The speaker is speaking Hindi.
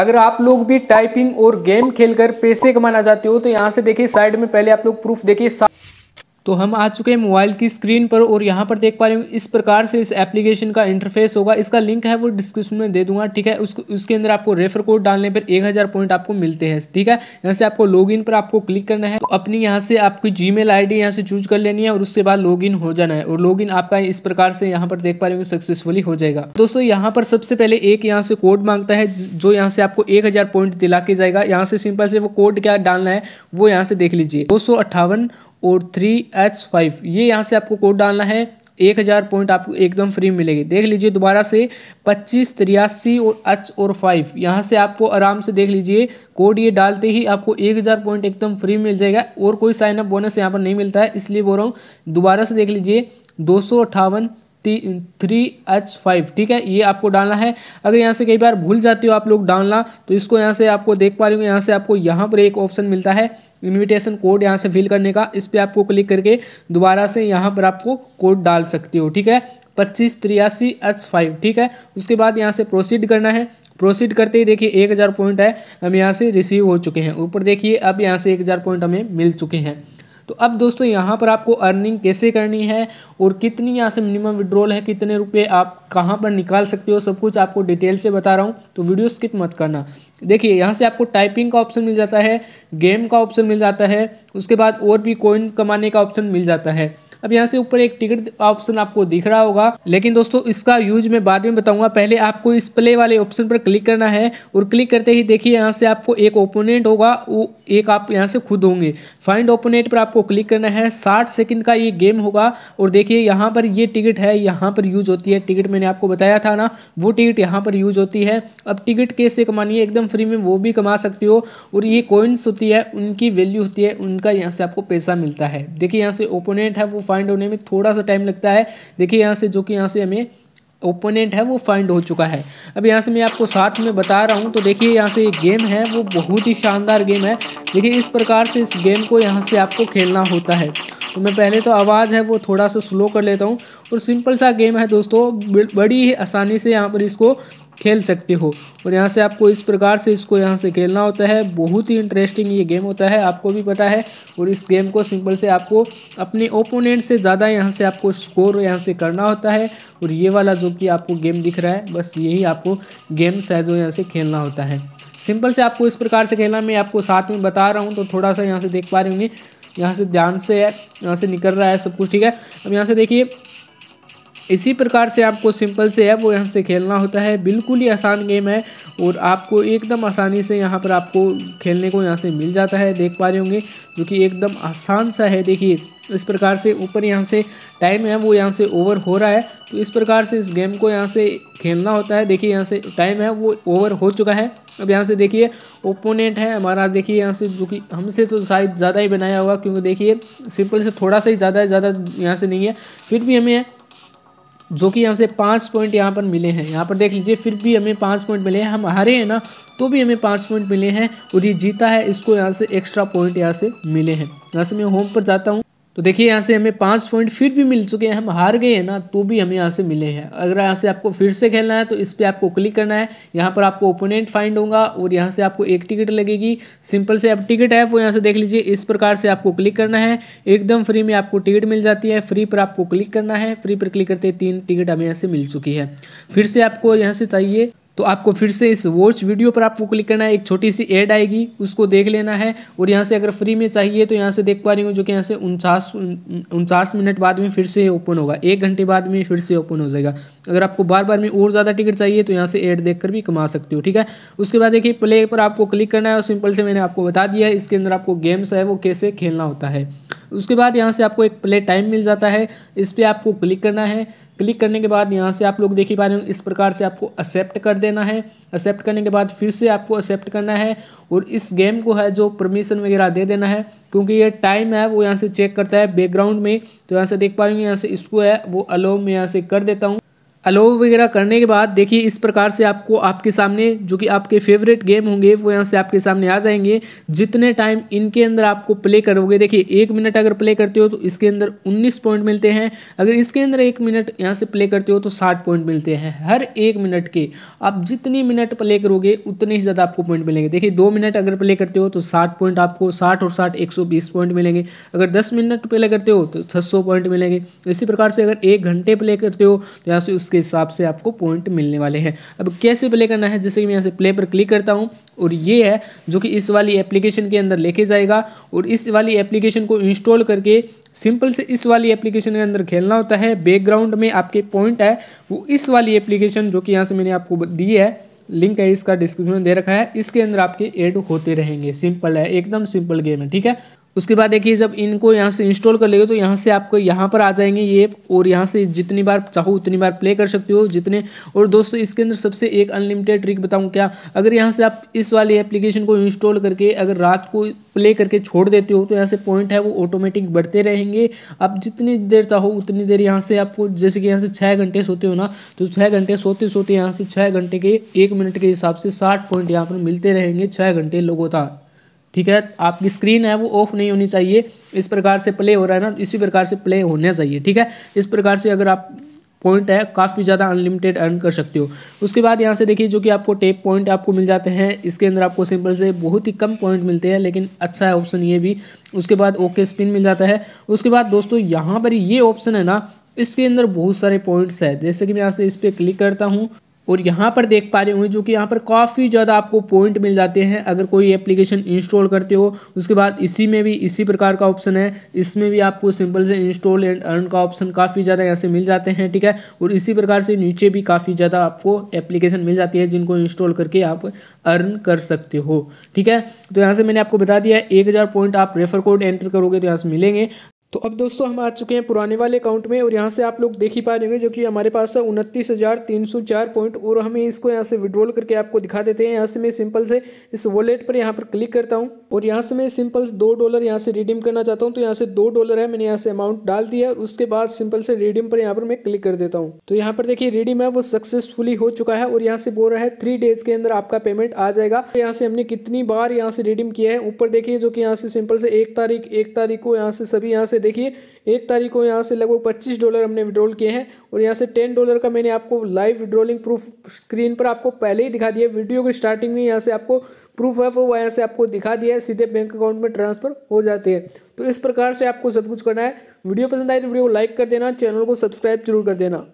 अगर आप लोग भी टाइपिंग और गेम खेलकर पैसे कमाना चाहते हो तो यहाँ से देखिए साइड में पहले आप लोग प्रूफ देखिए तो हम आ चुके हैं मोबाइल की स्क्रीन पर और यहाँ पर देख पा रहे हो इस प्रकार से इस एप्लीकेशन का इंटरफेस होगा इसका लिंक है वो डिस्क्रिप्शन में दे दूंगा ठीक है उसको उसके अंदर आपको रेफर कोड डालने पर एक हज़ार पॉइंट आपको मिलते हैं ठीक है यहाँ से आपको लॉगिन पर आपको क्लिक करना है तो अपनी यहाँ से आपकी जी मेल आई डी यहाँ से चूज कर लेनी है और उसके बाद लॉग हो जाना है और लॉग आपका इस प्रकार से यहाँ पर देख पा रहे हो सक्सेसफुली हो जाएगा दोस्तों यहाँ पर सबसे पहले एक यहाँ से कोड मांगता है जो यहाँ से आपको एक हज़ार पॉइंट दिला के जाएगा यहाँ से सिंपल से वो कोड क्या डालना है वो यहाँ से देख लीजिए दो सौ अट्ठावन और थ्री एच फाइव ये यहाँ से आपको कोड डालना है एक हज़ार पॉइंट आपको एकदम फ्री मिलेगी देख लीजिए दोबारा से पच्चीस तिरासी और एच और फाइव यहाँ से आपको आराम से देख लीजिए कोड ये डालते ही आपको एक हज़ार पॉइंट एकदम फ्री मिल जाएगा और कोई साइनअप बोनस यहाँ पर नहीं मिलता है इसलिए बोल रहा हूँ दोबारा से देख लीजिए दो सौ अट्ठावन थ्री एच फाइव ठीक है ये आपको डालना है अगर यहाँ से कई बार भूल जाते हो आप लोग डालना तो इसको यहाँ से आपको देख पा रहे हो यहाँ से आपको यहाँ पर एक ऑप्शन मिलता है इनविटेशन कोड यहाँ से फिल करने का इस पर आपको क्लिक करके दोबारा से यहाँ पर आपको कोड डाल सकते हो ठीक है पच्चीस तिरासी एच फाइव ठीक है उसके बाद यहाँ से प्रोसीड करना है प्रोसीड करते ही देखिए एक हज़ार पॉइंट है हम यहाँ से रिसीव हो चुके हैं ऊपर देखिए अब यहाँ से एक हज़ार पॉइंट हमें मिल चुके हैं तो अब दोस्तों यहाँ पर आपको अर्निंग कैसे करनी है और कितनी यहाँ से मिनिमम विड्रॉल है कितने रुपये आप कहाँ पर निकाल सकते हो सब कुछ आपको डिटेल से बता रहा हूँ तो वीडियो स्किप मत करना देखिए यहाँ से आपको टाइपिंग का ऑप्शन मिल जाता है गेम का ऑप्शन मिल जाता है उसके बाद और भी कोइन कमाने का ऑप्शन मिल जाता है अब यहाँ से ऊपर एक टिकट ऑप्शन आपको दिख रहा होगा लेकिन दोस्तों इसका यूज मैं बाद में बताऊंगा पहले आपको इस प्ले वाले ऑप्शन पर क्लिक करना है और क्लिक करते ही देखिए यहाँ से आपको एक ओपोनेंट होगा वो एक आप यहाँ से खुद होंगे फाइंड ओपोनेंट पर आपको क्लिक करना है साठ सेकेंड का ये गेम होगा और देखिए यहाँ पर ये टिकट है यहाँ पर यूज होती है टिकट मैंने आपको बताया था ना वो टिकट यहाँ पर यूज होती है अब टिकट कैसे कमानी है एकदम फ्री में वो भी कमा सकते हो और ये कॉइन्स होती है उनकी वैल्यू होती है उनका यहाँ से आपको पैसा मिलता है देखिए यहाँ से ओपोनेंट है वो फाइंड होने में थोड़ा सा टाइम लगता है देखिए यहाँ से जो कि यहाँ से हमें ओपोनेंट है वो फाइंड हो चुका है अब यहाँ से मैं आपको साथ में बता रहा हूँ तो देखिए यहाँ से एक गेम है वो बहुत ही शानदार गेम है देखिए इस प्रकार से इस गेम को यहाँ से आपको खेलना होता है तो मैं पहले तो आवाज़ है वो थोड़ा सा स्लो कर लेता हूँ और सिंपल सा गेम है दोस्तों बड़ी ही आसानी से यहाँ पर इसको खेल सकते हो और यहाँ से आपको इस प्रकार से इसको यहाँ से खेलना होता है बहुत ही इंटरेस्टिंग ये गेम होता है आपको भी पता है और इस गेम को सिंपल से आपको अपने ओपोनेंट से ज़्यादा यहाँ से आपको स्कोर यहाँ से करना होता है और ये वाला जो कि आपको गेम दिख रहा है बस यही आपको गेम शायद यहाँ से खेलना होता है सिंपल से आपको इस प्रकार से खेलना मैं आपको साथ में बता रहा हूँ तो थोड़ा सा यहाँ से देख पा रही हूँ यहाँ से ध्यान से है यहाँ से निकल रहा है सब कुछ ठीक है अब यहाँ से देखिए इसी प्रकार से आपको सिंपल से है वो यहाँ से खेलना होता है बिल्कुल ही आसान गेम है और आपको एकदम आसानी से यहाँ पर आपको खेलने को यहाँ से मिल जाता है देख पा रहे होंगे जो कि एकदम आसान सा है देखिए इस प्रकार से ऊपर यहाँ से टाइम है वो यहाँ से ओवर हो रहा है तो इस प्रकार से इस गेम को यहाँ से खेलना होता है देखिए यहाँ से टाइम है वो ओवर हो चुका है अब यहाँ से देखिए ओपोनेंट है हमारा देखिए यहाँ से जो कि हमसे तो शायद ज़्यादा ही बनाया होगा क्योंकि देखिए सिंपल से थोड़ा सा ही ज़्यादा है ज़्यादा यहाँ से नहीं है फिर भी हमें जो कि यहाँ से पाँच पॉइंट यहाँ पर मिले हैं यहाँ पर देख लीजिए फिर भी हमें पाँच पॉइंट मिले हैं हम हारे हैं ना तो भी हमें पाँच पॉइंट मिले हैं और ये जीता है इसको यहाँ से एक्स्ट्रा पॉइंट यहाँ से मिले हैं यहाँ से मैं होम पर जाता हूँ तो देखिए यहाँ से हमें पाँच पॉइंट फिर भी मिल चुके हैं हम हार गए हैं ना तो भी हमें यहाँ से मिले हैं अगर यहाँ से आपको फिर से खेलना है तो इस पर आपको क्लिक करना है यहाँ पर आपको ओपोनेंट फाइंड होगा और यहाँ से आपको एक टिकट लगेगी सिंपल से आप टिकट है वो यहाँ से देख लीजिए इस प्रकार से आपको क्लिक करना है एकदम फ्री में आपको टिकट मिल जाती है फ्री पर आपको क्लिक करना है फ्री पर क्लिक करते तीन टिकट हमें यहाँ से मिल चुकी है फिर से आपको यहाँ से चाहिए तो आपको फिर से इस वॉच वीडियो पर आपको क्लिक करना है एक छोटी सी एड आएगी उसको देख लेना है और यहाँ से अगर फ्री में चाहिए तो यहाँ से देख पा रही हूँ जो कि यहाँ से उनचास उनचास मिनट बाद में फिर से ओपन होगा एक घंटे बाद में फिर से ओपन हो जाएगा अगर आपको बार बार में और ज़्यादा टिकट चाहिए तो यहाँ से एड देख भी कमा सकते हो ठीक है उसके बाद देखिए प्ले पर आपको क्लिक करना है और सिंपल से मैंने आपको बता दिया है इसके अंदर आपको गेम्स है वो कैसे खेलना होता है उसके बाद यहाँ से आपको एक प्ले टाइम मिल जाता है इस पर आपको क्लिक करना है क्लिक करने के बाद यहाँ से आप लोग देख ही पा रहे हो इस प्रकार से आपको एक्सेप्ट कर देना है एक्सेप्ट करने के बाद फिर से आपको एक्सेप्ट करना है और इस गेम को है जो परमिशन वगैरह दे देना है क्योंकि ये टाइम है वो यहाँ से चेक करता है बैकग्राउंड में तो यहाँ से देख पा रहे हो यहाँ से इसको है वो अलो में यहाँ से कर देता हूँ अलो वगैरह करने के बाद देखिए इस प्रकार से आपको आपके सामने जो कि आपके फेवरेट गेम होंगे वो यहाँ से आपके सामने आ जाएंगे जितने टाइम इनके अंदर आपको प्ले करोगे देखिए एक मिनट अगर प्ले करते हो तो इसके अंदर 19 पॉइंट मिलते हैं अगर इसके अंदर एक मिनट यहाँ से प्ले करते हो तो 60 पॉइंट मिलते हैं हर एक मिनट के आप जितनी मिनट प्ले करोगे उतने ही ज़्यादा आपको पॉइंट मिलेंगे देखिए दो मिनट अगर प्ले करते हो तो साठ पॉइंट आपको साठ और साठ एक पॉइंट मिलेंगे अगर दस मिनट प्ले करते हो तो छः पॉइंट मिलेंगे इसी प्रकार से अगर एक घंटे प्ले करते हो तो यहाँ से उसके हिसाब से आपको पॉइंट मिलने वाले हैं अब कैसे प्ले करना है जैसे कि मैं यहाँ से प्ले पर क्लिक करता हूँ और ये है जो कि इस वाली एप्लीकेशन के अंदर लेके जाएगा और इस वाली एप्लीकेशन को इंस्टॉल करके सिंपल से इस वाली एप्लीकेशन के अंदर खेलना होता है बैकग्राउंड में आपके पॉइंट है वो इस वाली एप्लीकेशन जो कि यहाँ से मैंने आपको दी है लिंक है इसका डिस्क्रिप्शन दे रखा है इसके अंदर आपके ऐड होते रहेंगे सिंपल है एकदम सिंपल गेम है ठीक है उसके बाद देखिए जब इनको यहाँ से इंस्टॉल कर लेंगे तो यहाँ से आपको यहाँ पर आ जाएंगे ये और यहाँ से जितनी बार चाहो उतनी बार प्ले कर सकते हो जितने और दोस्तों इसके अंदर सबसे एक अनलिमिटेड ट्रिक बताऊँ क्या अगर यहाँ से आप इस वाली एप्लीकेशन को इंस्टॉल करके अगर रात को प्ले करके छोड़ देते हो तो यहाँ से पॉइंट है वो ऑटोमेटिक बढ़ते रहेंगे आप जितनी देर चाहो उतनी देर यहाँ से आपको जैसे कि यहाँ से छः घंटे सोते हो ना तो छः घंटे सोते सोते यहाँ से छः घंटे के एक मिनट के हिसाब से साठ पॉइंट यहाँ पर मिलते रहेंगे छः घंटे लोगों तक ठीक है आपकी स्क्रीन है वो ऑफ नहीं होनी चाहिए इस प्रकार से प्ले हो रहा है ना इसी प्रकार से प्ले होना चाहिए ठीक है इस प्रकार से अगर आप पॉइंट है काफ़ी ज़्यादा अनलिमिटेड अर्न कर सकते हो उसके बाद यहाँ से देखिए जो कि आपको टेप पॉइंट आपको मिल जाते हैं इसके अंदर आपको सिंपल से बहुत ही कम पॉइंट मिलते हैं लेकिन अच्छा है ऑप्शन ये भी उसके बाद ओके स्पिन मिल जाता है उसके बाद दोस्तों यहाँ पर ये ऑप्शन है ना इसके अंदर बहुत सारे पॉइंट्स है जैसे कि मैं यहाँ से इस पर क्लिक करता हूँ और यहाँ पर देख पा रहे होंगे जो कि यहाँ पर काफ़ी ज़्यादा आपको पॉइंट मिल जाते हैं अगर कोई एप्लीकेशन इंस्टॉल करते हो उसके बाद इसी में भी इसी प्रकार का ऑप्शन है इसमें भी आपको सिंपल से इंस्टॉल एंड अर्न का ऑप्शन काफ़ी ज़्यादा यहाँ से मिल जाते हैं ठीक है और इसी प्रकार से नीचे भी काफ़ी ज़्यादा आपको एप्लीकेशन मिल जाती है जिनको इंस्टॉल करके आप अर्न कर सकते हो ठीक है तो यहाँ से मैंने आपको बता दिया एक पॉइंट आप रेफर कोड एंटर करोगे तो यहाँ से मिलेंगे तो अब दोस्तों हम आ चुके हैं पुराने वाले अकाउंट में और यहाँ से आप लोग देख ही पा रहे होंगे जो कि हमारे पास है उनतीस हज़ार तीन सौ चार पॉइंट और हमें इसको यहाँ से विड्रॉल करके आपको दिखा देते हैं यहाँ से मैं सिंपल से इस वॉलेट पर यहाँ पर क्लिक करता हूँ और यहाँ से मैं सिंपल दो डॉलर यहाँ से रिडीम करना चाहता हूँ तो यहाँ से दो डॉलर है मैंने यहाँ से अमाउंट डाल दिया और उसके बाद सिंपल से रिडीम पर यहाँ पर मैं क्लिक कर देता हूँ तो यहाँ पर देखिए रिडीम है वो सक्सेसफुली हो चुका है और यहाँ से बोल रहा है थ्री डेज के अंदर आपका पेमेंट आ जाएगा यहाँ से हमने कितनी बार यहाँ से रिडीम किया है ऊपर देखिए जो कि यहाँ से सिंपल से एक तारीख एक तारीख को यहाँ से सभी यहाँ से से देखिए एक तारीख को यहाँ से लगभग पच्चीस डॉलर हमने विड्रॉल किए हैं और यहाँ से टेन डॉलर का मैंने आपको लाइव विड्रॉलिंग प्रूफ स्क्रीन पर आपको पहले ही दिखा दिया वीडियो के स्टार्टिंग में यहाँ से आपको प्रूफ है वो यहाँ से आपको दिखा दिया है सीधे बैंक अकाउंट में ट्रांसफर हो जाते हैं तो इस प्रकार से आपको सब कुछ करना है वीडियो पसंद आए तो वीडियो को लाइक कर देना चैनल को सब्सक्राइब जरूर कर देना